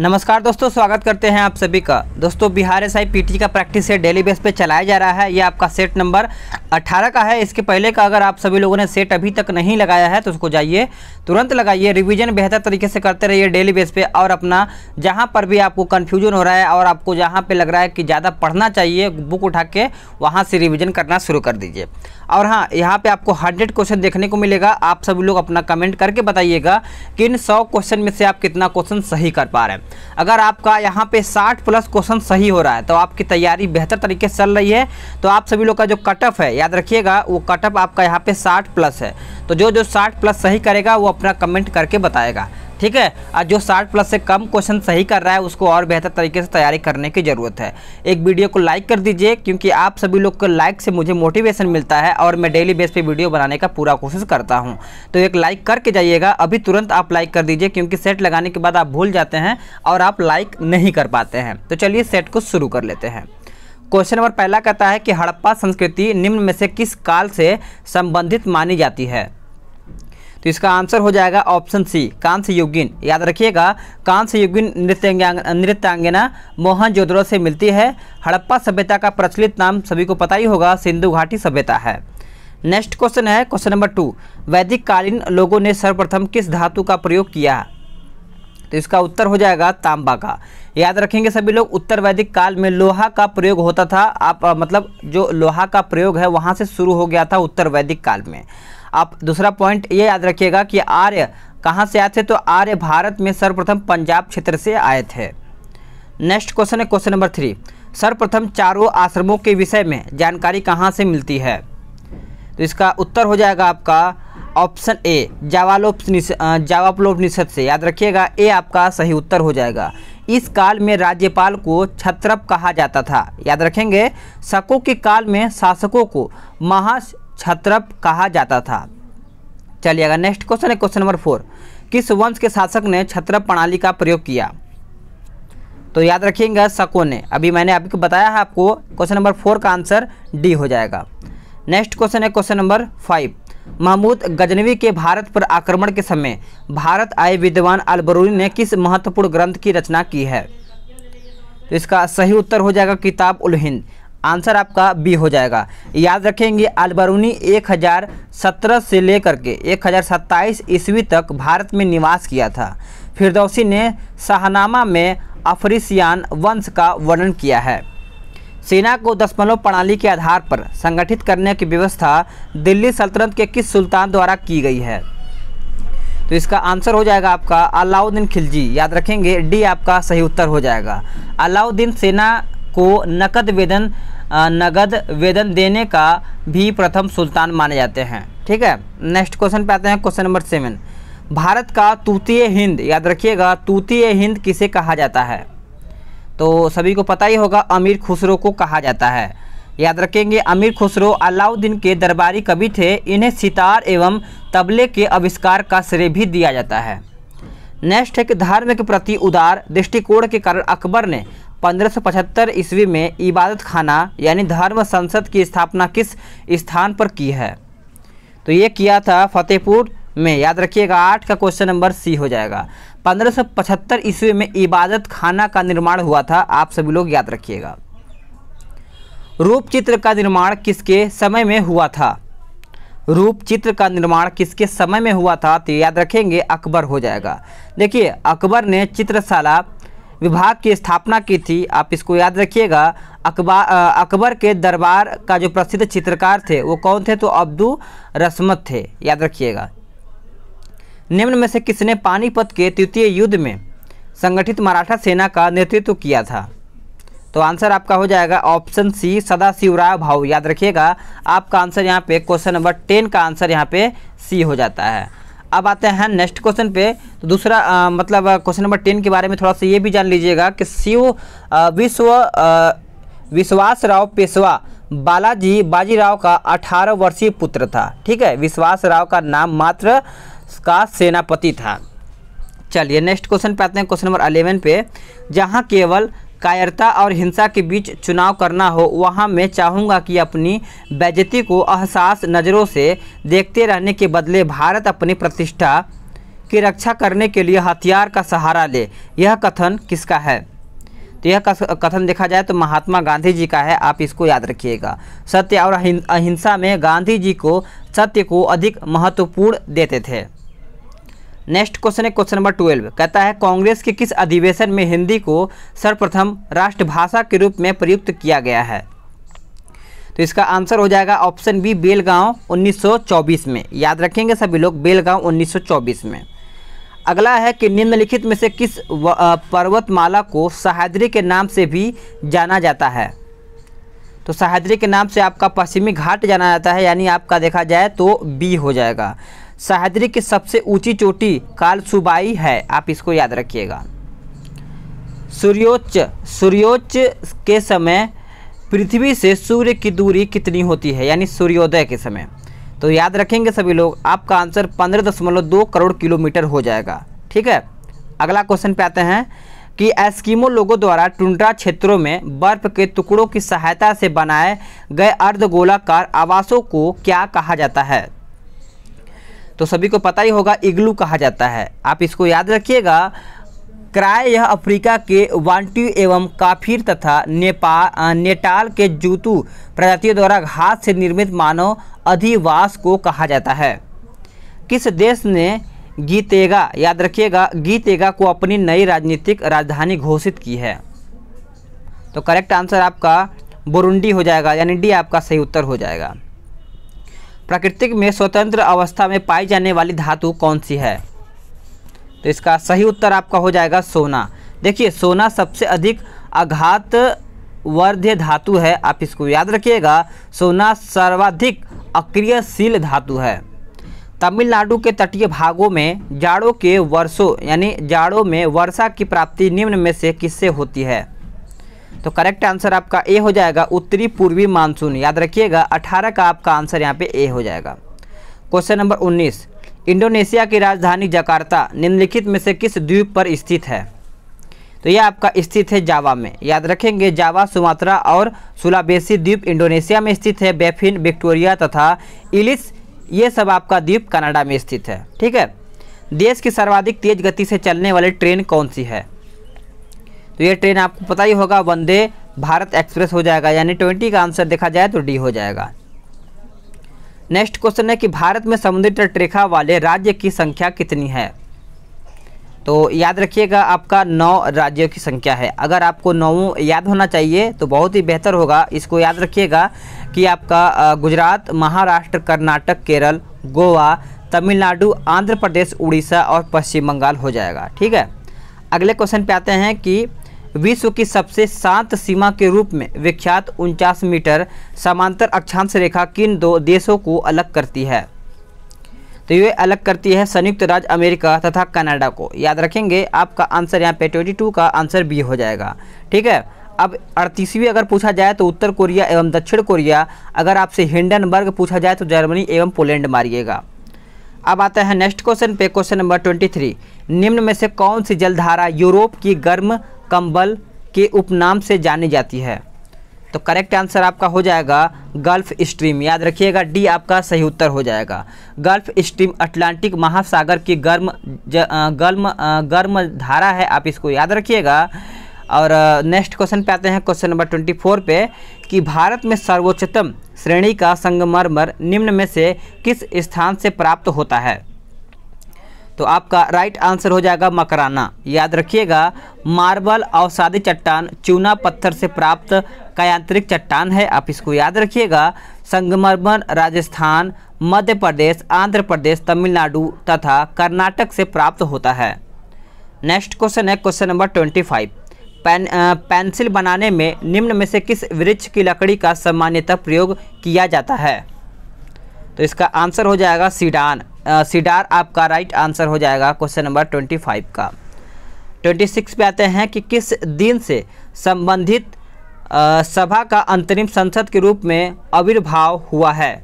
नमस्कार दोस्तों स्वागत करते हैं आप सभी का दोस्तों बिहार एस आई पीटी का प्रैक्टिस सेट डेली बेस पे चलाया जा रहा है ये आपका सेट नंबर 18 का है इसके पहले का अगर आप सभी लोगों ने सेट अभी तक नहीं लगाया है तो उसको जाइए तुरंत लगाइए रिवीजन बेहतर तरीके से करते रहिए डेली बेस पे और अपना जहाँ पर भी आपको कन्फ्यूजन हो रहा है और आपको जहाँ पर लग रहा है कि ज़्यादा पढ़ना चाहिए बुक उठा के वहाँ से रिविज़न करना शुरू कर दीजिए और हाँ यहाँ पर आपको हंड्रेड क्वेश्चन देखने को मिलेगा आप सभी लोग अपना कमेंट करके बताइएगा कि इन सौ क्वेश्चन में से आप कितना क्वेश्चन सही कर पा रहे हैं अगर आपका यहाँ पे 60 प्लस क्वेश्चन सही हो रहा है तो आपकी तैयारी बेहतर तरीके से चल रही है तो आप सभी लोग का जो कट ऑफ है याद रखिएगा वो कट ऑफ आपका यहाँ पे 60 प्लस है तो जो जो 60 प्लस सही करेगा वो अपना कमेंट करके बताएगा ठीक है और जो 60 प्लस से कम क्वेश्चन सही कर रहा है उसको और बेहतर तरीके से तैयारी करने की ज़रूरत है एक वीडियो को लाइक कर दीजिए क्योंकि आप सभी लोग के लाइक से मुझे मोटिवेशन मिलता है और मैं डेली बेस पर वीडियो बनाने का पूरा कोशिश करता हूँ तो एक लाइक करके जाइएगा अभी तुरंत आप लाइक कर दीजिए क्योंकि सेट लगाने के बाद आप भूल जाते हैं और आप लाइक नहीं कर पाते हैं तो चलिए सेट को शुरू कर लेते हैं क्वेश्चन नंबर पहला कहता है कि हड़प्पा संस्कृति निम्न में से किस काल से संबंधित मानी जाती है तो इसका आंसर हो जाएगा ऑप्शन सी कांस्य युगिन याद रखिएगा कांस्य युगिन नृत्य नृत्यांगना मोहनजोदड़ो से मिलती है हड़प्पा सभ्यता का प्रचलित नाम सभी को पता ही होगा सिंधु घाटी सभ्यता है नेक्स्ट क्वेश्चन है क्वेश्चन नंबर टू वैदिक कालीन लोगों ने सर्वप्रथम किस धातु का प्रयोग किया तो इसका उत्तर हो जाएगा तांबा का याद रखेंगे सभी लोग उत्तर वैदिक काल में लोहा का प्रयोग होता था आप मतलब जो लोहा का प्रयोग है वहाँ से शुरू हो गया था उत्तर वैदिक काल में आप दूसरा पॉइंट ये याद रखिएगा कि आर्य कहाँ से आए थे तो आर्य भारत में सर्वप्रथम पंजाब क्षेत्र से आए थे नेक्स्ट क्वेश्चन है क्वेश्चन नंबर थ्री सर्वप्रथम चारों आश्रमों के विषय में जानकारी कहाँ से मिलती है तो इसका उत्तर हो जाएगा आपका ऑप्शन ए जावालोप जावापलोपनिषद से याद रखिएगा ए आपका सही उत्तर हो जाएगा इस काल में राज्यपाल को छत्रप कहा जाता था याद रखेंगे शकों के काल में शासकों को महा छत्रप कहा जाता था चलिएगा नेक्स्ट क्वेश्चन है क्वेश्चन नंबर फोर किस वंश के शासक ने छत्रप प्रणाली का प्रयोग किया तो याद रखिएगा शकों ने अभी मैंने अभी बताया है आपको क्वेश्चन नंबर फोर का आंसर डी हो जाएगा नेक्स्ट क्वेश्चन है question number five Mahmud Ghaznavi के भारत पर आक्रमण के समय भारत आए विद्वान अलबरूनी ने किस महत्वपूर्ण ग्रंथ की रचना की है तो इसका सही उत्तर हो जाएगा किताब उल हिंद आंसर आपका बी हो जाएगा याद रखेंगे अलबरूनी 1017 से लेकर के 1027 ईस्वी तक भारत में निवास किया था फिरदौसी ने शाहनामा में अफरीसियान वंश का वर्णन किया है सेना को दशमलव प्रणाली के आधार पर संगठित करने की व्यवस्था दिल्ली सल्तनत के किस सुल्तान द्वारा की गई है तो इसका आंसर हो जाएगा आपका अलाउद्दीन खिलजी याद रखेंगे डी आपका सही उत्तर हो जाएगा अलाउद्दीन सेना को नकद वेदन नगद वेदन देने का भी प्रथम सुल्तान माने जाते हैं ठीक है नेक्स्ट क्वेश्चन पे आते हैं क्वेश्चन नंबर सेवन भारत का तूतीय हिंद याद रखिएगा तूतीय हिंद किसे कहा जाता है तो सभी को पता ही होगा अमीर खुसरो को कहा जाता है याद रखेंगे अमीर खुसरो अलाउद्दीन के दरबारी कवि थे इन्हें सितार एवं तबले के आविष्कार का श्रेय भी दिया जाता है नेक्स्ट है कि धर्म के प्रति उदार दृष्टिकोण के कारण अकबर ने 1575 ईस्वी में इबादत खाना यानी धर्म संसद की स्थापना किस स्थान पर की है तो ये किया था फतेहपुर में याद रखिएगा आठ का क्वेश्चन नंबर सी हो जाएगा 1575 ईस्वी में इबादत खाना का निर्माण हुआ था आप सभी लोग याद रखिएगा रूप चित्र का निर्माण किसके समय में हुआ था रूप चित्र का निर्माण किसके समय में हुआ था तो याद रखेंगे अकबर हो जाएगा देखिए अकबर ने चित्रशाला विभाग की स्थापना की थी आप इसको याद रखिएगा अकबर अकबर के दरबार का जो प्रसिद्ध चित्रकार थे वो कौन थे तो अब्दू रसमत थे याद रखिएगा निम्न में से किसने पानीपत के तृतीय युद्ध में संगठित मराठा सेना का नेतृत्व किया था तो आंसर आपका हो जाएगा ऑप्शन सी सदाशिवराय भाऊ याद रखिएगा आपका आंसर यहाँ पे क्वेश्चन नंबर टेन का आंसर यहाँ पे सी हो जाता है अब आते हैं नेक्स्ट क्वेश्चन पे तो दूसरा आ, मतलब क्वेश्चन नंबर टेन के बारे में थोड़ा सा ये भी जान लीजिएगा कि शिव विश्व विश्वास राव पेशवा बालाजी बाजीराव का 18 वर्षीय पुत्र था ठीक है विश्वास राव का नाम मात्र का सेनापति था चलिए नेक्स्ट क्वेश्चन पे आते हैं क्वेश्चन नंबर अलेवन पे जहाँ केवल कायरता और हिंसा के बीच चुनाव करना हो वहाँ मैं चाहूँगा कि अपनी बेजती को अहसास नज़रों से देखते रहने के बदले भारत अपनी प्रतिष्ठा की रक्षा करने के लिए हथियार का सहारा ले यह कथन किसका है तो यह कथन देखा जाए तो महात्मा गांधी जी का है आप इसको याद रखिएगा सत्य और अहिंसा में गांधी जी को सत्य को अधिक महत्वपूर्ण देते थे नेक्स्ट क्वेश्चन है क्वेश्चन नंबर ट्वेल्व कहता है कांग्रेस के किस अधिवेशन में हिंदी को सर्वप्रथम राष्ट्रभाषा के रूप में प्रयुक्त किया गया है तो इसका आंसर हो जाएगा ऑप्शन बी बेलगांव 1924 में याद रखेंगे सभी लोग बेलगांव 1924 में अगला है कि निम्नलिखित में से किस पर्वतमाला को सहाद्री के नाम से भी जाना जाता है तो सहाद्री के नाम से आपका पश्चिमी घाट जाना जाता है यानी आपका देखा जाए तो बी हो जाएगा सहद्री की सबसे ऊंची चोटी कालसुबाई है आप इसको याद रखिएगा सूर्योच्च सूर्योच्च के समय पृथ्वी से सूर्य की दूरी कितनी होती है यानी सूर्योदय के समय तो याद रखेंगे सभी लोग आपका आंसर पंद्रह दशमलव दो करोड़ किलोमीटर हो जाएगा ठीक है अगला क्वेश्चन पे आते हैं कि एस्किमो लोगों द्वारा टुंड्रा क्षेत्रों में बर्फ के टुकड़ों की सहायता से बनाए गए अर्धगोलाकार आवासों को क्या कहा जाता है तो सभी को पता ही होगा इग्लू कहा जाता है आप इसको याद रखिएगा क्राय यह अफ्रीका के वांटू एवं काफिर तथा नेपाल नेटाल के जूतू प्रजातियों द्वारा घास से निर्मित मानव अधिवास को कहा जाता है किस देश ने गीतेगा याद रखिएगा गीतेगा को अपनी नई राजनीतिक राजधानी घोषित की है तो करेक्ट आंसर आपका बुरुंडी हो जाएगा यानी डी आपका सही उत्तर हो जाएगा प्राकृतिक में स्वतंत्र अवस्था में पाई जाने वाली धातु कौन सी है तो इसका सही उत्तर आपका हो जाएगा सोना देखिए सोना सबसे अधिक आघात वर्ध्य धातु है आप इसको याद रखिएगा सोना सर्वाधिक अक्रियशील धातु है तमिलनाडु के तटीय भागों में जाड़ों के वर्षों यानी जाड़ों में वर्षा की प्राप्ति निम्न में से किससे होती है तो करेक्ट आंसर आपका ए हो जाएगा उत्तरी पूर्वी मानसून याद रखिएगा अठारह का आपका आंसर यहाँ पे ए हो जाएगा क्वेश्चन नंबर उन्नीस इंडोनेशिया की राजधानी जकार्ता निम्नलिखित में से किस द्वीप पर स्थित है तो यह आपका स्थित है जावा में याद रखेंगे जावा सुमात्रा और सुलाबेसी द्वीप इंडोनेशिया में स्थित है बेफिन विक्टोरिया तथा इलिस ये सब आपका द्वीप कनाडा में स्थित है ठीक है देश की सर्वाधिक तेज गति से चलने वाली ट्रेन कौन सी है तो ये ट्रेन आपको पता ही होगा वंदे भारत एक्सप्रेस हो जाएगा यानी ट्वेंटी का आंसर देखा जाए तो डी हो जाएगा नेक्स्ट क्वेश्चन है कि भारत में समुद्री तटरेखा वाले राज्य की संख्या कितनी है तो याद रखिएगा आपका नौ राज्यों की संख्या है अगर आपको नौ याद होना चाहिए तो बहुत ही बेहतर होगा इसको याद रखिएगा कि आपका गुजरात महाराष्ट्र कर्नाटक केरल गोवा तमिलनाडु आंध्र प्रदेश उड़ीसा और पश्चिम बंगाल हो जाएगा ठीक है अगले क्वेश्चन पे आते हैं कि विश्व की सबसे शांत सीमा के रूप में विख्यात उनचास मीटर समांतर अक्षांश रेखा किन दो देशों को अलग करती है तो ये अलग करती है संयुक्त राज्य अमेरिका तथा कनाडा को याद रखेंगे आपका आंसर यहाँ पे ट्वेंटी टू का आंसर बी हो जाएगा ठीक है अब अड़तीसवीं अगर पूछा जाए तो उत्तर कोरिया एवं दक्षिण कोरिया अगर आपसे हिंडनबर्ग पूछा जाए तो जर्मनी एवं पोलैंड मारिएगा अब आता है नेक्स्ट क्वेश्चन पे क्वेश्चन नंबर ट्वेंटी थ्री निम्न में से कौन सी जलधारा यूरोप की गर्म कंबल के उपनाम से जानी जाती है तो करेक्ट आंसर आपका हो जाएगा गल्फ स्ट्रीम याद रखिएगा डी आपका सही उत्तर हो जाएगा गल्फ स्ट्रीम अटलांटिक महासागर की गर्म ज, गर्म गर्म धारा है आप इसको याद रखिएगा और नेक्स्ट क्वेश्चन पे आते हैं क्वेश्चन नंबर ट्वेंटी फोर पे कि भारत में सर्वोच्चतम श्रेणी का संगमरमर निम्न में से किस स्थान से प्राप्त होता है तो आपका राइट आंसर हो जाएगा मकराना याद रखिएगा मार्बल अवसादी चट्टान चूना पत्थर से प्राप्त कायांत्रिक चट्टान है आप इसको याद रखिएगा संगमरमर राजस्थान मध्य प्रदेश आंध्र प्रदेश तमिलनाडु तथा कर्नाटक से प्राप्त होता है नेक्स्ट क्वेश्चन है question number twenty five pen pencil बनाने में निम्न में से किस वृक्ष की लकड़ी का सामान्यतः प्रयोग किया जाता है तो इसका आंसर हो जाएगा सीडान सिडार आपका राइट आंसर हो जाएगा क्वेश्चन नंबर ट्वेंटी फाइव का ट्वेंटी सिक्स पे आते हैं कि किस दिन से संबंधित सभा का अंतरिम संसद के रूप में आविर्भाव हुआ है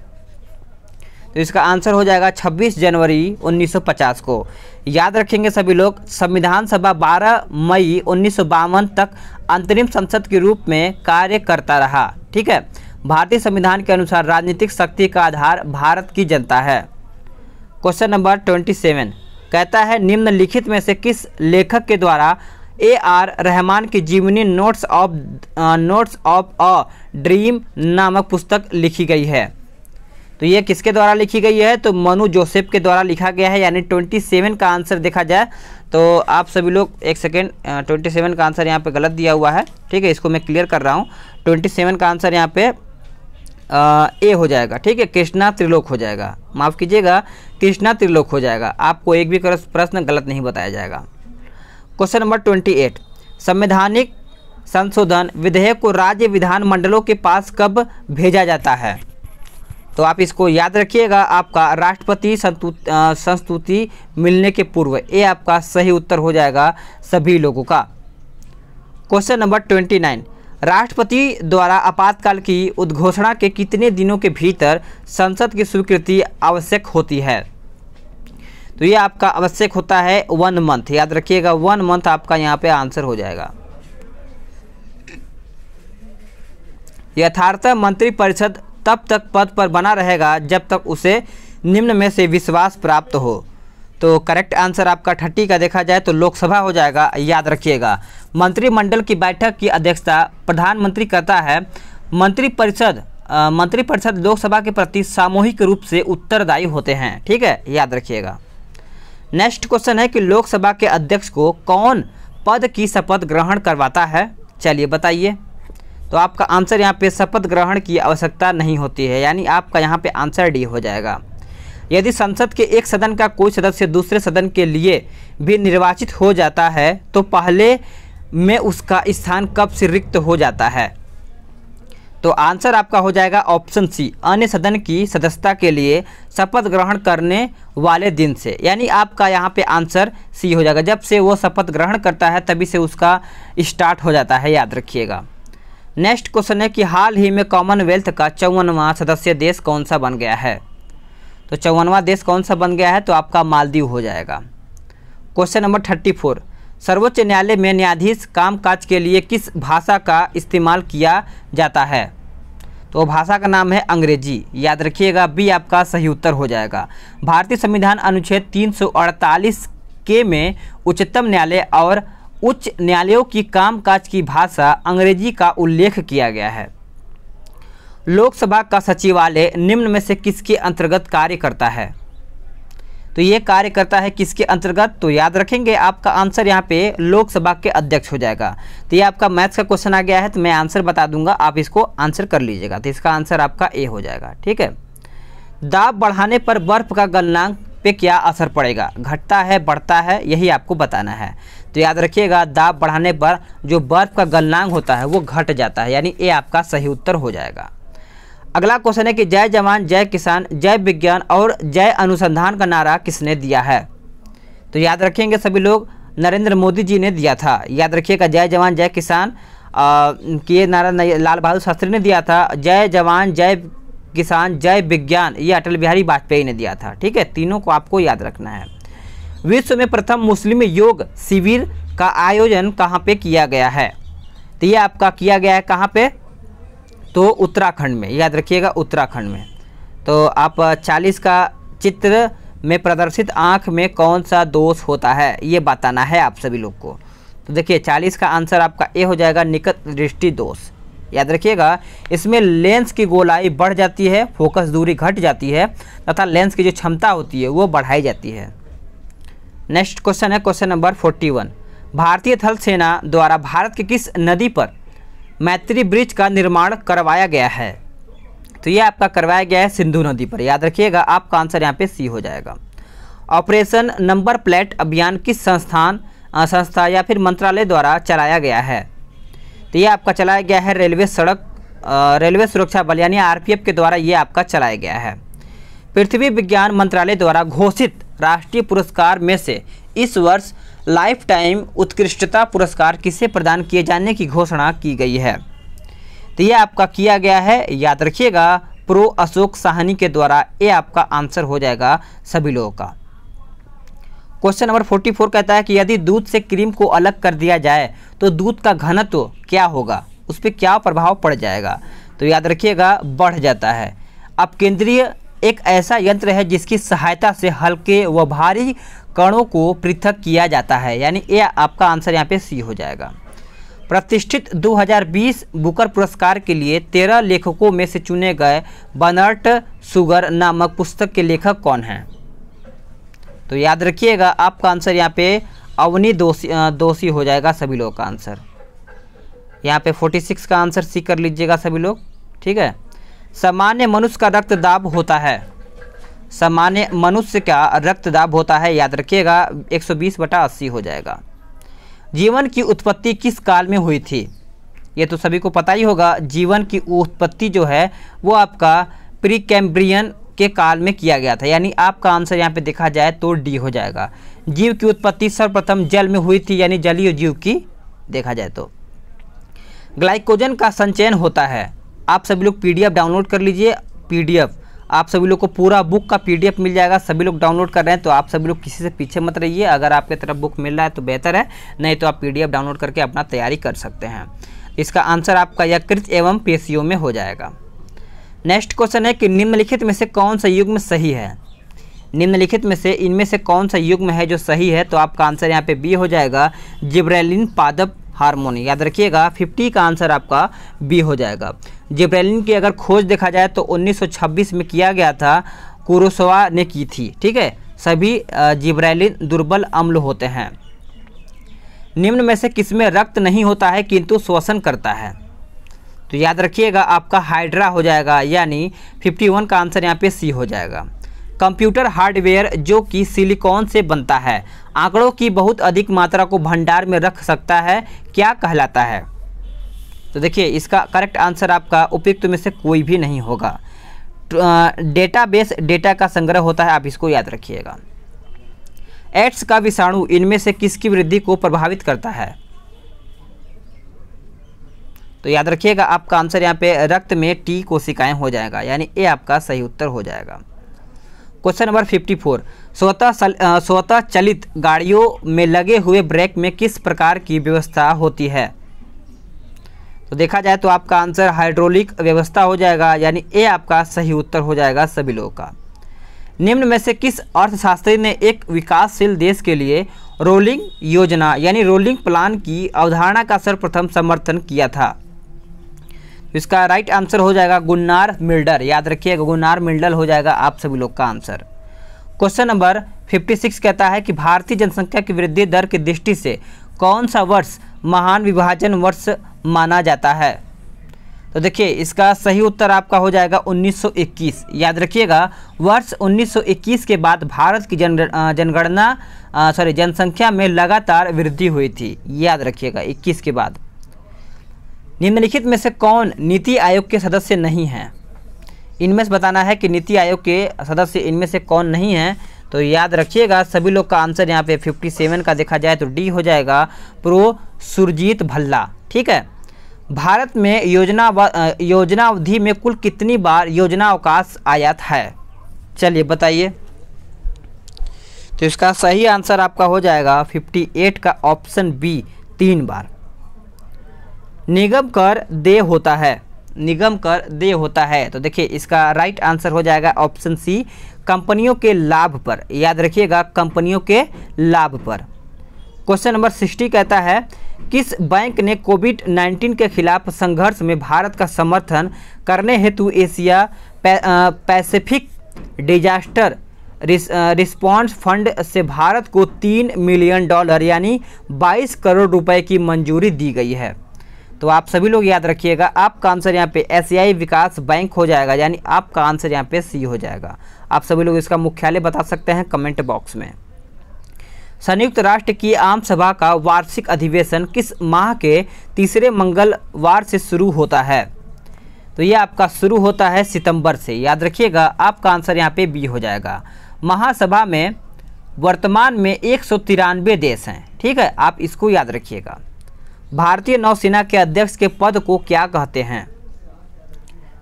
तो इसका आंसर हो जाएगा 26 जनवरी 1950 को याद रखेंगे सभी लोग संविधान सभा 12 मई उन्नीस तक अंतरिम संसद के रूप में कार्य करता रहा ठीक है भारतीय संविधान के अनुसार राजनीतिक शक्ति का आधार भारत की जनता है क्वेश्चन नंबर ट्वेंटी सेवन कहता है निम्नलिखित में से किस लेखक के द्वारा ए आर रहमान की जीवनी notes of notes of a dream नामक पुस्तक लिखी गई है तो ये किसके द्वारा लिखी गई है तो मनु जोसेफ के द्वारा लिखा गया है यानी ट्वेंटी सेवन का आंसर देखा जाए तो आप सभी लोग एक सेकेंड ट्वेंटी सेवन का आंसर यहाँ पे गलत दिया हुआ है ठीक है इसको मैं क्लियर कर रहा हूँ ट्वेंटी सेवन का आंसर यहाँ पे आ, ए हो जाएगा ठीक है कृष्णा त्रिलोक हो जाएगा माफ़ कीजिएगा कृष्णा त्रिलोक हो जाएगा आपको एक भी प्रश्न गलत नहीं बताया जाएगा क्वेश्चन नंबर ट्वेंटी एट संवैधानिक संशोधन विधेयक को राज्य विधानमंडलों के पास कब भेजा जाता है तो आप इसको याद रखिएगा आपका राष्ट्रपति संस्तुति मिलने के पूर्व ये आपका सही उत्तर हो जाएगा सभी लोगों का क्वेश्चन नंबर ट्वेंटी नाइन राष्ट्रपति द्वारा आपातकाल की उद्घोषणा के कितने दिनों के भीतर संसद की स्वीकृति आवश्यक होती है तो ये आपका आवश्यक होता है वन मंथ याद रखिएगा वन मंथ आपका यहाँ पे आंसर हो जाएगा यथार्थ मंत्री परिषद तब तक पद पर बना रहेगा जब तक उसे निम्न में से विश्वास प्राप्त हो तो करेक्ट आंसर आपका ठट्टी का देखा जाए तो लोकसभा हो जाएगा याद रखिएगा मंत्रिमंडल की बैठक की अध्यक्षता प्रधानमंत्री करता है मंत्रिपरिषद मंत्रिपरिषद लोकसभा के प्रति सामूहिक रूप से उत्तरदायी होते हैं ठीक है याद रखिएगा नेक्स्ट क्वेश्चन है कि लोकसभा के अध्यक्ष को कौन पद की शपथ ग्रहण करवाता है चलिए बताइए तो आपका आंसर यहाँ पे शपथ ग्रहण की आवश्यकता नहीं होती है यानी आपका यहाँ पे आंसर डी हो जाएगा यदि संसद के एक सदन का कोई सदस्य दूसरे सदन के लिए भी निर्वाचित हो जाता है तो पहले में उसका स्थान कब से रिक्त हो जाता है तो आंसर आपका हो जाएगा ऑप्शन सी अन्य सदन की सदस्यता के लिए शपथ ग्रहण करने वाले दिन से यानी आपका यहाँ पे आंसर सी हो जाएगा जब से वो शपथ ग्रहण करता है तभी से उसका स्टार्ट हो जाता है याद रखिएगा नेक्स्ट क्वेश्चन है कि हाल ही में कॉमनवेल्थ का चौवनवा सदस्य देश कौन सा बन गया है तो चौवनवा देश कौन सा बन गया है तो आपका मालदीव हो जाएगा क्वेश्चन नंबर थर्टी फोर सर्वोच्च न्यायालय में न्यायाधीश कामकाज के लिए किस भाषा का इस्तेमाल किया जाता है तो भाषा का नाम है अंग्रेजी याद रखिएगा बी आपका सही उत्तर हो जाएगा भारतीय संविधान अनुच्छेद 348 के में उच्चतम न्यायालय और उच्च न्यायालयों की कामकाज की भाषा अंग्रेजी का उल्लेख किया गया है लोकसभा का सचिवालय निम्न में से किसके अंतर्गत कार्य करता है तो ये कार्य करता है किसके अंतर्गत तो याद रखेंगे आपका आंसर यहाँ पे लोकसभा के अध्यक्ष हो जाएगा तो ये आपका मैथ्स का क्वेश्चन आ गया है तो मैं आंसर बता दूंगा आप इसको आंसर कर लीजिएगा तो इसका आंसर आपका ए हो जाएगा ठीक है दाब बढ़ाने पर बर्फ का गलनांक पे क्या असर पड़ेगा घटता है बढ़ता है यही आपको बताना है तो याद रखिएगा दाब बढ़ाने पर जो बर्फ़ का गलनांग होता है वो घट जाता है यानी ए आपका सही उत्तर हो जाएगा अगला क्वेश्चन है कि जय जवान जय किसान जय विज्ञान और जय अनुसंधान का नारा किसने दिया है तो याद रखेंगे सभी लोग नरेंद्र मोदी जी ने दिया था याद रखिएगा जय जवान जय किसान कि ये नारा लाल बहादुर शास्त्री ने दिया था जय जवान जय किसान जय विज्ञान ये अटल बिहारी वाजपेयी ने दिया था ठीक है तीनों को आपको याद रखना है विश्व में प्रथम मुस्लिम योग शिविर का आयोजन कहाँ पे किया गया है तो ये आपका किया गया है कहाँ पे तो उत्तराखंड में याद रखिएगा उत्तराखंड में तो आप चालीस का चित्र में प्रदर्शित आँख में कौन सा दोष होता है ये बताना है आप सभी लोग को तो देखिए चालीस का आंसर आपका ए हो जाएगा निकट दृष्टि दोष याद रखिएगा इसमें लेंस की गोलाई बढ़ जाती है फोकस दूरी घट जाती है तथा लेंस की जो क्षमता होती है वो बढ़ाई जाती है नेक्स्ट क्वेश्चन है क्वेश्चन नंबर फोर्टी वन भारतीय थल सेना द्वारा भारत की किस नदी पर मैत्री ब्रिज का निर्माण करवाया गया है तो ये आपका करवाया गया है सिंधु नदी पर याद रखिएगा आपका आंसर यहाँ पे सी हो जाएगा ऑपरेशन नंबर प्लेट अभियान किस संस्थान संस्था या फिर मंत्रालय द्वारा चलाया गया है तो ये आपका चलाया गया है रेलवे सड़क रेलवे सुरक्षा बल यानी आर के द्वारा ये आपका चलाया गया है पृथ्वी विज्ञान मंत्रालय द्वारा घोषित राष्ट्रीय पुरस्कार में से इस वर्ष लाइफ टाइम उत्कृष्टता पुरस्कार किसे प्रदान किए जाने की घोषणा की गई है तो यह आपका किया गया है याद रखिएगा प्रो अशोक साहनी के द्वारा ये आपका आंसर हो जाएगा सभी लोगों का क्वेश्चन नंबर 44 कहता है कि यदि दूध से क्रीम को अलग कर दिया जाए तो दूध का घनत्व क्या होगा उस पर क्या प्रभाव पड़ जाएगा तो याद रखिएगा बढ़ जाता है अब केंद्रीय एक ऐसा यंत्र है जिसकी सहायता से हल्के व भारी कणों को पृथक किया जाता है यानी ये आपका आंसर यहाँ पे सी हो जाएगा प्रतिष्ठित 2020 बुकर पुरस्कार के लिए तेरह लेखकों में से चुने गए बनर्ट सुगर नामक पुस्तक के लेखक कौन हैं तो याद रखिएगा आपका आंसर यहाँ पे अवनी दोषी दोषी हो जाएगा सभी लोग का आंसर यहाँ पे 46 का आंसर सी कर लीजिएगा सभी लोग ठीक है सामान्य मनुष्य का रक्तदाब होता है सामान्य मनुष्य का रक्तदाब होता है याद रखिएगा 120 बटा अस्सी हो जाएगा जीवन की उत्पत्ति किस काल में हुई थी ये तो सभी को पता ही होगा जीवन की उत्पत्ति जो है वो आपका प्री कैम्ब्रियन के काल में किया गया था यानी आपका आंसर यहाँ पे देखा जाए तो डी हो जाएगा जीव की उत्पत्ति सर्वप्रथम जल में हुई थी यानी जलीय जीव की देखा जाए तो ग्लाइकोजन का संचयन होता है आप सभी लोग पीडीएफ डाउनलोड कर लीजिए पीडीएफ आप सभी लोग को पूरा बुक का पीडीएफ मिल जाएगा सभी लोग डाउनलोड कर रहे हैं तो आप सभी लोग किसी से पीछे मत रहिए अगर आपके तरफ बुक मिल रहा है तो बेहतर है नहीं तो आप पीडीएफ डाउनलोड करके अपना तैयारी कर सकते हैं इसका आंसर आपका यकृत एवं पी में हो जाएगा नेक्स्ट क्वेश्चन है कि निम्नलिखित में से कौन सा युग्म सही है निम्नलिखित में से इनमें से कौन सा युग्म है जो सही है तो आपका आंसर यहाँ पे बी हो जाएगा जिब्रेलिन पादप हार्मोन याद रखिएगा 50 का आंसर आपका बी हो जाएगा जिब्रेलिन की अगर खोज देखा जाए तो 1926 में किया गया था कुरुसवा ने की थी ठीक है सभी जिब्रेलिन दुर्बल अम्ल होते हैं निम्न में से किसमें रक्त नहीं होता है किंतु श्वसन करता है तो याद रखिएगा आपका हाइड्रा हो जाएगा यानी 51 का आंसर यहाँ पे सी हो जाएगा कंप्यूटर हार्डवेयर जो कि सिलिकॉन से बनता है आंकड़ों की बहुत अधिक मात्रा को भंडार में रख सकता है क्या कहलाता है तो देखिए इसका करेक्ट आंसर आपका उपयुक्त में से कोई भी नहीं होगा डेटाबेस डेटा का संग्रह होता है आप इसको याद रखिएगा एड्स का विषाणु इनमें से किसकी वृद्धि को प्रभावित करता है तो याद रखिएगा आपका आंसर यहाँ पे रक्त में टी कोशिकाएं हो जाएगा यानी ए आपका सही उत्तर हो जाएगा क्वेश्चन नंबर 54 स्वतः स्वतः चलित गाड़ियों में लगे हुए ब्रेक में किस प्रकार की व्यवस्था होती है तो देखा जाए तो आपका आंसर हाइड्रोलिक व्यवस्था हो जाएगा यानी ए आपका सही उत्तर हो जाएगा सभी लोगों का निम्न में से किस अर्थशास्त्री ने एक विकासशील देश के लिए रोलिंग योजना यानी रोलिंग प्लान की अवधारणा का सर्वप्रथम समर्थन किया था इसका राइट आंसर हो जाएगा गुन्नार मिल्डर याद रखिएगा गुन्नार मिल्डल हो जाएगा आप सभी लोग का आंसर क्वेश्चन नंबर 56 कहता है कि भारतीय जनसंख्या की वृद्धि दर की दृष्टि से कौन सा वर्ष महान विभाजन वर्ष माना जाता है तो देखिए इसका सही उत्तर आपका हो जाएगा 1921 याद रखिएगा वर्ष 1921 के बाद भारत की जन जनगणना सॉरी जनसंख्या में लगातार वृद्धि हुई थी याद रखिएगा 21 के बाद निम्नलिखित में से कौन नीति आयोग के सदस्य नहीं हैं इनमें से बताना है कि नीति आयोग के सदस्य इनमें से कौन नहीं हैं तो याद रखिएगा सभी लोग का आंसर यहाँ पे 57 का देखा जाए तो डी हो जाएगा प्रो सुरजीत भल्ला ठीक है भारत में योजना योजना अवधि में कुल कितनी बार योजना अवकाश आयात है चलिए बताइए तो इसका सही आंसर आपका हो जाएगा 58 का ऑप्शन बी तीन बार निगम कर देय होता है निगम कर देय होता है तो देखिए इसका राइट आंसर हो जाएगा ऑप्शन सी कंपनियों के लाभ पर याद रखिएगा कंपनियों के लाभ पर क्वेश्चन नंबर सिक्सटी कहता है किस बैंक ने कोविड 19 के खिलाफ संघर्ष में भारत का समर्थन करने हेतु Asia Pacific disaster response fund से भारत को तीन मिलियन डॉलर यानी 22 करोड़ रुपए की मंजूरी दी गई है तो आप सभी लोग याद रखिएगा आपका आंसर यहाँ पे एशियाई विकास बैंक हो जाएगा यानी आपका आंसर यहाँ पे सी हो जाएगा आप सभी लोग इसका मुख्यालय बता सकते हैं कमेंट बॉक्स में संयुक्त राष्ट्र की आम सभा का वार्षिक अधिवेशन किस माह के तीसरे मंगलवार से शुरू होता है तो ये आपका शुरू होता है सितंबर से याद रखिएगा आपका आंसर यहाँ पे बी हो जाएगा महासभा में वर्तमान में एक देश हैं ठीक है आप इसको याद रखिएगा भारतीय नौसेना के अध्यक्ष के पद को क्या कहते हैं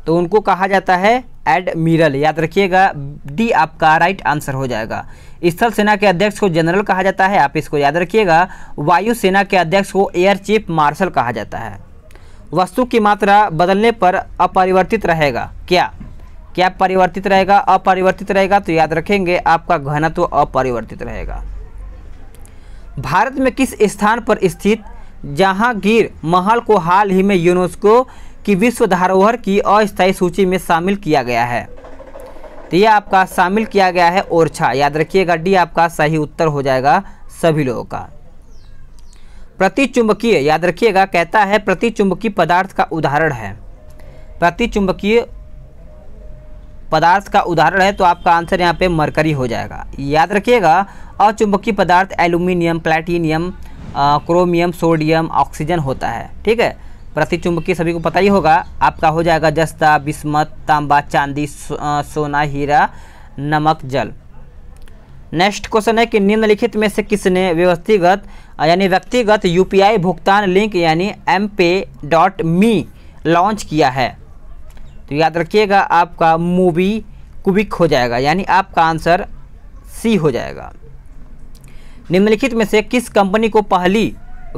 तो उनको कहा जाता है एडमिरल याद रखिएगा डी आपका राइट आंसर हो जाएगा स्थल सेना के अध्यक्ष को जनरल कहा जाता है आप इसको याद रखिएगा वायुसेना के अध्यक्ष को एयर चीफ मार्शल कहा जाता है वस्तु की मात्रा बदलने पर अपरिवर्तित रहेगा क्या क्या परिवर्तित रहेगा अपरिवर्तित रहेगा तो याद रखेंगे आपका घनत्व अपरिवर्तित रहेगा भारत में किस स्थान पर स्थित जहांगीर महल को हाल ही में यूनेस्को की विश्व धरोहर की अस्थायी सूची में शामिल किया गया है तो यह आपका शामिल किया गया है ओरछा याद रखिएगा डी आपका सही उत्तर हो जाएगा सभी लोगों का प्रतिचुंबकीय याद रखिएगा कहता है प्रतिचुंबकीय पदार्थ का उदाहरण है प्रतिचुंबकीय पदार्थ का उदाहरण है तो आपका आंसर यहाँ पे मरकरी हो जाएगा याद रखिएगा अचुंबकीय पदार्थ aluminium platinum chromium sodium oxygen होता है ठीक है प्रतिचुंबकीय सभी को पता ही होगा आपका हो जाएगा जस्ता बिस्मत तांबा चांदी सो, आ, सोना हीरा नमक जल नेक्स्ट क्वेश्चन है कि निम्नलिखित में से किसने व्यवस्थिगत यानी व्यक्तिगत यूपीआई भुगतान लिंक यानी एम पे डॉट मी लॉन्च किया है तो याद रखिएगा आपका मूवी क्विक हो जाएगा यानी आपका आंसर सी हो जाएगा निम्नलिखित में से किस कंपनी को पहली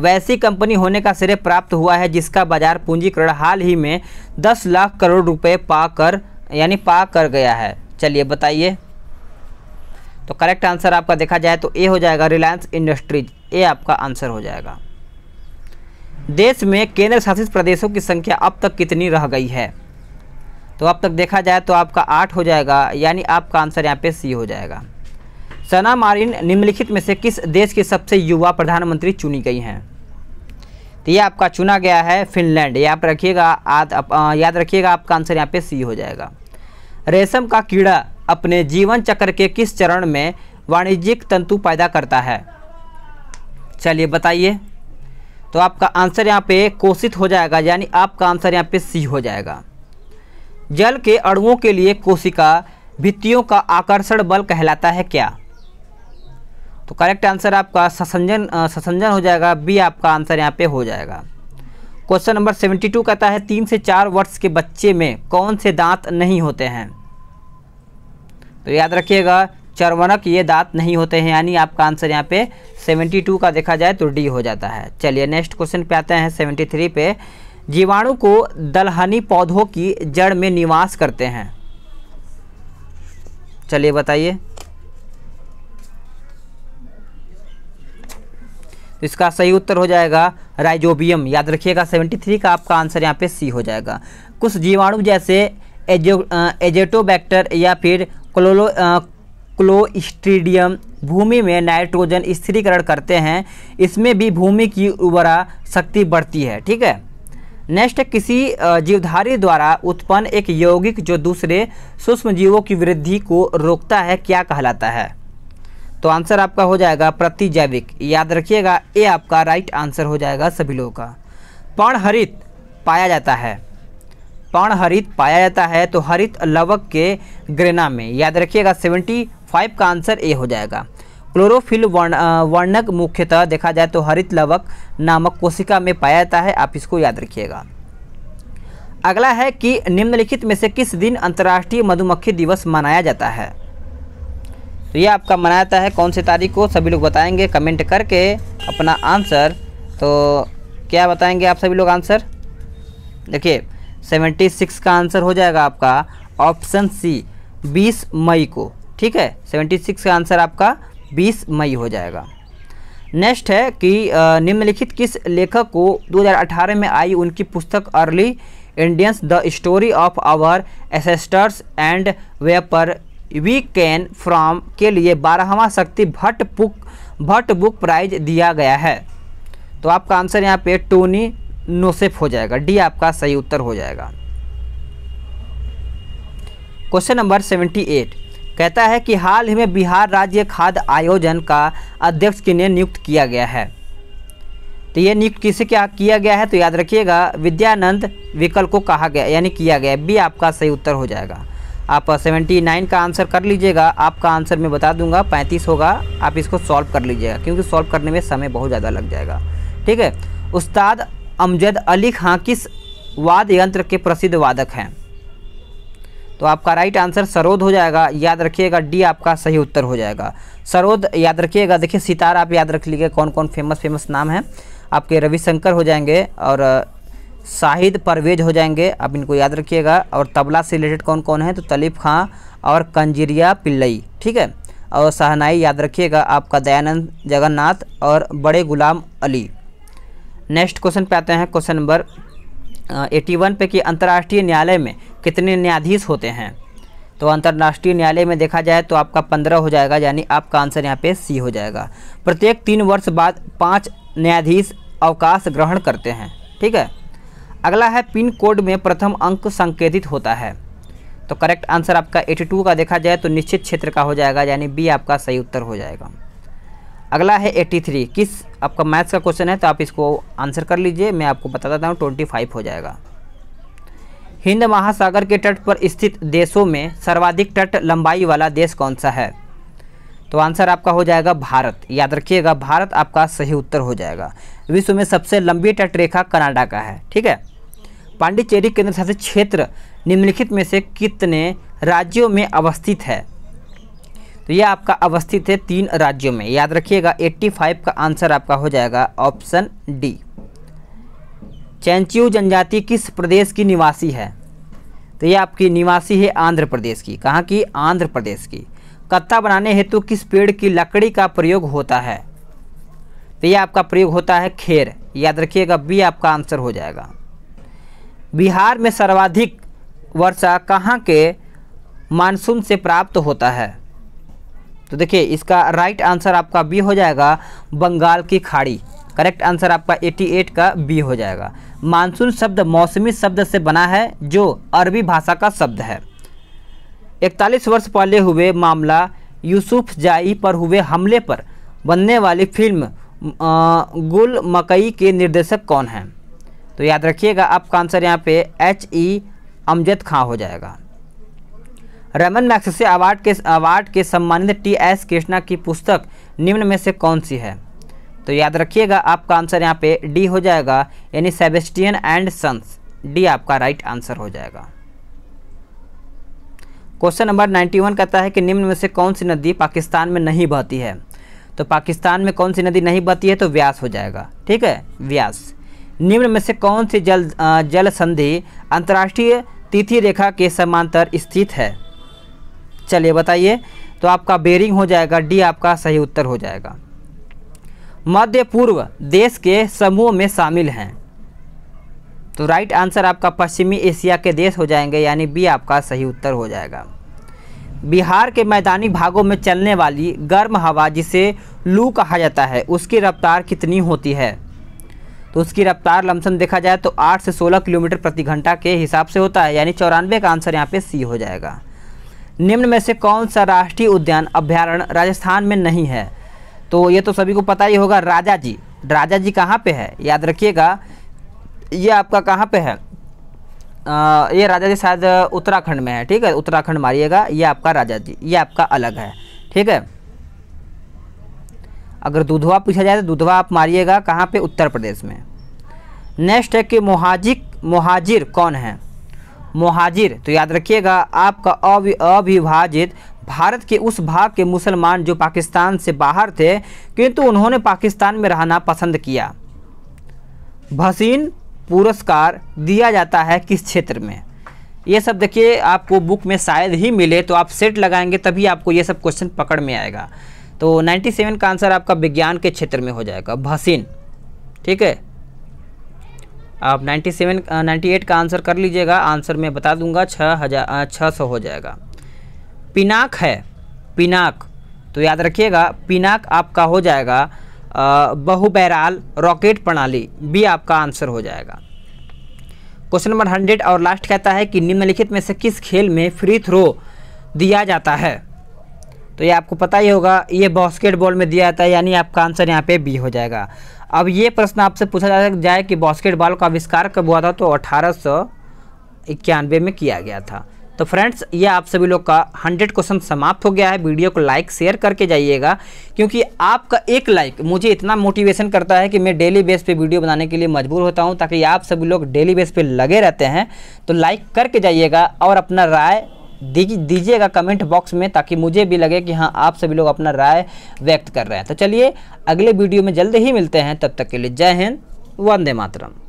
वैसी कंपनी होने का श्रेय प्राप्त हुआ है जिसका बाजार पूंजीकरण हाल ही में 10 लाख करोड़ रुपए कर यानी पा कर गया है चलिए बताइए तो करेक्ट आंसर आपका देखा जाए तो ए हो जाएगा रिलायंस इंडस्ट्रीज ए आपका आंसर हो जाएगा देश में केंद्र शासित प्रदेशों की संख्या अब तक कितनी रह गई है तो अब तक देखा जाए तो आपका आठ हो जाएगा यानी आपका आंसर यहाँ पे सी हो जाएगा सना मारिन निम्नलिखित में से किस देश की सबसे युवा प्रधानमंत्री चुनी गई हैं तो ये आपका चुना गया है फिनलैंड ये आप रखिएगा याद रखिएगा आपका आंसर यहाँ पे सी हो जाएगा रेशम का कीड़ा अपने जीवन चक्र के किस चरण में वाणिज्यिक तंतु पैदा करता है चलिए बताइए तो आपका आंसर यहाँ पे कोशित हो जाएगा यानी आपका आंसर यहाँ पे सी हो जाएगा जल के अणुओं के लिए कोशिका भित्तियों का आकर्षण बल कहलाता है क्या तो करेक्ट आंसर आपका ससंजन ससंजन हो जाएगा बी आपका आंसर यहाँ पे हो जाएगा क्वेश्चन नंबर सेवेंटी टू कहता है तीन से चार वर्ष के बच्चे में कौन से दांत नहीं होते हैं तो याद रखिएगा चरवनक ये दांत नहीं होते हैं यानी आपका आंसर यहाँ पे सेवेंटी टू का देखा जाए तो डी हो जाता है चलिए नेक्स्ट क्वेश्चन पे आते हैं सेवेंटी थ्री पे जीवाणु को दलहनी पौधों की जड़ में निवास करते हैं चलिए बताइए इसका सही उत्तर हो जाएगा राइजोबियम याद रखिएगा 73 का आपका आंसर यहाँ पे सी हो जाएगा कुछ जीवाणु जैसे एजो एजेटोबैक्टर या फिर क्लोलो क्लोस्ट्रीडियम भूमि में नाइट्रोजन स्थिरीकरण करते हैं इसमें भी भूमि की उर्वरा शक्ति बढ़ती है ठीक है नेक्स्ट किसी जीवधारी द्वारा उत्पन्न एक यौगिक जो दूसरे सूक्ष्म जीवों की वृद्धि को रोकता है क्या कहलाता है तो आंसर आपका हो जाएगा प्रतिजैविक याद रखिएगा ये आपका राइट आंसर हो जाएगा सभी लोगों का हरित पाया जाता है हरित पाया जाता है तो हरित लवक के ग्रेना में याद रखिएगा सेवेंटी फाइव का आंसर ए हो जाएगा क्लोरोफिल वर्ण वर्णक मुख्यतः देखा जाए तो हरित लवक नामक कोशिका में पाया जाता है आप इसको याद रखिएगा अगला है कि निम्नलिखित में से किस दिन अंतर्राष्ट्रीय मधुमक्खी दिवस मनाया जाता है तो ये आपका मनाता है कौन सी तारीख को सभी लोग बताएंगे कमेंट करके अपना आंसर तो क्या बताएंगे आप सभी लोग आंसर देखिए सेवेंटी सिक्स का आंसर हो जाएगा आपका ऑप्शन सी बीस मई को ठीक है सेवेंटी सिक्स का आंसर आपका बीस मई हो जाएगा नेक्स्ट है कि निम्नलिखित किस लेखक को 2018 में आई उनकी पुस्तक early Indians the story of our ancestors and where we came from के लिए बारहवा Shakti Bhatt book Bhatt book prize दिया गया है तो आपका आंसर यहाँ पे टोनी नोसेफ हो जाएगा डी आपका सही उत्तर हो जाएगा क्वेश्चन नंबर सेवेंटी एट कहता है कि हाल ही में बिहार राज्य खाद्य आयोजन का अध्यक्ष किन्हें नियुक्त किया गया है तो ये नियुक्त किसे क्या किया गया है तो याद रखिएगा विद्यानंद विकल को कहा गया यानी किया गया बी आपका सही उत्तर हो जाएगा आप 79 का आंसर कर लीजिएगा आपका आंसर मैं बता दूंगा 35 होगा आप इसको सॉल्व कर लीजिएगा क्योंकि सॉल्व करने में समय बहुत ज़्यादा लग जाएगा ठीक है उस्ताद अमजद अली खां किस वाद यंत्र के प्रसिद्ध वादक हैं तो आपका राइट आंसर सरोद हो जाएगा याद रखिएगा डी आपका सही उत्तर हो जाएगा सरोद याद रखिएगा देखिए सितार आप याद रख लीजिए कौन कौन फेमस फेमस नाम है आपके रविशंकर हो जाएंगे और शाहिद परवेज हो जाएंगे अब इनको याद रखिएगा और तबला से रिलेटेड कौन कौन है तो तलीफ खां और कंजरिया पिल्लई ठीक है और सहनाई याद रखिएगा आपका दयानंद जगन्नाथ और बड़े गुलाम अली नेक्स्ट क्वेश्चन पे आते हैं क्वेश्चन नंबर एटी वन पे कि अंतर्राष्ट्रीय न्यायालय में कितने न्यायाधीश होते हैं तो अंतर्राष्ट्रीय न्यायालय में देखा जाए तो आपका पंद्रह हो जाएगा यानी आपका आंसर यहाँ पे सी हो जाएगा प्रत्येक तीन वर्ष बाद पाँच न्यायाधीश अवकाश ग्रहण करते हैं ठीक है अगला है पिन कोड में प्रथम अंक संकेतित होता है तो करेक्ट आंसर आपका 82 का देखा जाए तो निश्चित क्षेत्र का हो जाएगा यानी बी आपका सही उत्तर हो जाएगा अगला है 83 किस आपका मैथ्स का क्वेश्चन है तो आप इसको आंसर कर लीजिए मैं आपको बता देता हूँ फाइव हो जाएगा हिंद महासागर के तट पर स्थित देशों में सर्वाधिक तट लंबाई वाला देश कौन सा है तो आंसर आपका हो जाएगा भारत याद रखिएगा भारत आपका सही उत्तर हो जाएगा विश्व में सबसे लंबी तट रेखा कनाडा का है ठीक है पांडिचेरी केंद्र शासित क्षेत्र निम्नलिखित में से कितने राज्यों में अवस्थित है तो यह आपका अवस्थित है तीन राज्यों में याद रखिएगा 85 का आंसर आपका हो जाएगा ऑप्शन डी चैंचियू जनजाति किस प्रदेश की निवासी है तो ये आपकी निवासी है आंध्र प्रदेश की कहाँ की आंध्र प्रदेश की कत्ता बनाने हेतु किस पेड़ की लकड़ी का प्रयोग होता है तो ये आपका प्रयोग होता है खेर याद रखिएगा बी आपका आंसर हो जाएगा बिहार में सर्वाधिक वर्षा कहाँ के मानसून से प्राप्त होता है तो देखिए इसका राइट आंसर आपका बी हो जाएगा बंगाल की खाड़ी करेक्ट आंसर आपका 88 का बी हो जाएगा मानसून शब्द मौसमी शब्द से बना है जो अरबी भाषा का शब्द है 41 वर्ष पहले हुए मामला यूसुफ जाई पर हुए हमले पर बनने वाली फिल्म गुल मकई के निर्देशक कौन हैं तो याद रखिएगा आपका आंसर यहाँ पे H E e Amjad Khan हो जाएगा रमन मैक्स से अवार्ड के अवार्ड के सम्मानित टी एस कृष्णा की पुस्तक निम्न में से कौन सी है तो याद रखिएगा आपका आंसर यहाँ पे डी हो जाएगा यानी सेबेस्टियन एंड सन्स डी आपका राइट आंसर हो जाएगा क्वेश्चन नंबर 91 कहता है कि निम्न में से कौन सी नदी पाकिस्तान में नहीं बहती है तो पाकिस्तान में कौन सी नदी नहीं बहती है तो व्यास हो जाएगा ठीक है व्यास निम्न में से कौन सी जल जल संधि अंतर्राष्ट्रीय तिथि रेखा के समांतर स्थित है चलिए बताइए तो आपका बेरिंग हो जाएगा डी आपका सही उत्तर हो जाएगा मध्य पूर्व देश के समूह में शामिल हैं तो राइट आंसर आपका पश्चिमी एशिया के देश हो जाएंगे यानी बी आपका सही उत्तर हो जाएगा बिहार के मैदानी भागों में चलने वाली गर्म हवा जिसे लू कहा जाता है उसकी रफ्तार कितनी होती है तो उसकी रफ्तार लमसम देखा जाए तो आठ से सोलह किलोमीटर प्रति घंटा के हिसाब से होता है यानी चौरानवे का आंसर यहाँ पे सी हो जाएगा निम्न में से कौन सा राष्ट्रीय उद्यान अभ्यारण्य राजस्थान में नहीं है तो ये तो सभी को पता ही होगा राजा जी राजा जी कहाँ पे है याद रखिएगा ये आपका कहाँ पे है आ, ये राजा जी शायद उत्तराखंड में है ठीक है उत्तराखंड मारिएगा ये आपका राजा जी ये आपका अलग है ठीक है अगर दुधवा पूछा जाए तो दुधवा आप मारिएगा कहाँ पे उत्तर प्रदेश में नेक्स्ट है कि मुहाजिक मुहाजिर कौन है मुहाजिर तो याद रखिएगा आपका अवि अविभाजित भारत के उस भाग के मुसलमान जो पाकिस्तान से बाहर थे किंतु उन्होंने पाकिस्तान में रहना पसंद किया भसीन पुरस्कार दिया जाता है किस क्षेत्र में ये सब देखिए आपको बुक में शायद ही मिले तो आप सेट लगाएंगे तभी आपको ये सब क्वेश्चन पकड़ में आएगा तो 97 का आंसर आपका विज्ञान के क्षेत्र में हो जाएगा भसीन ठीक है आप 97 98 का आंसर कर लीजिएगा आंसर मैं बता दूंगा छः हज़ार छः सौ हो जाएगा पिनाक है पिनाक तो याद रखिएगा पिनाक आपका हो जाएगा बहुबैराल रॉकेट प्रणाली भी आपका आंसर हो जाएगा क्वेश्चन नंबर हंड्रेड और लास्ट कहता है कि निम्नलिखित में से किस खेल में फ्री थ्रो दिया जाता है तो ये आपको पता ही होगा ये बास्केटबॉल में दिया जाता है यानी आपका आंसर यहाँ पे बी हो जाएगा अब ये प्रश्न आपसे पूछा जा जाए कि बास्केटबॉल का आविष्कार कब हुआ था तो अठारह में किया गया था तो फ्रेंड्स ये आप सभी लोग का 100 क्वेश्चन समाप्त हो गया है वीडियो को लाइक शेयर करके जाइएगा क्योंकि आपका एक लाइक मुझे इतना मोटिवेशन करता है कि मैं डेली बेस पे वीडियो बनाने के लिए मजबूर होता हूँ ताकि आप सभी लोग डेली बेस पे लगे रहते हैं तो लाइक करके जाइएगा और अपना राय दीजिएगा कमेंट बॉक्स में ताकि मुझे भी लगे कि हाँ आप सभी लोग अपना राय व्यक्त कर रहे हैं तो चलिए अगले वीडियो में जल्द ही मिलते हैं तब तक के लिए जय हिंद वंदे मातरम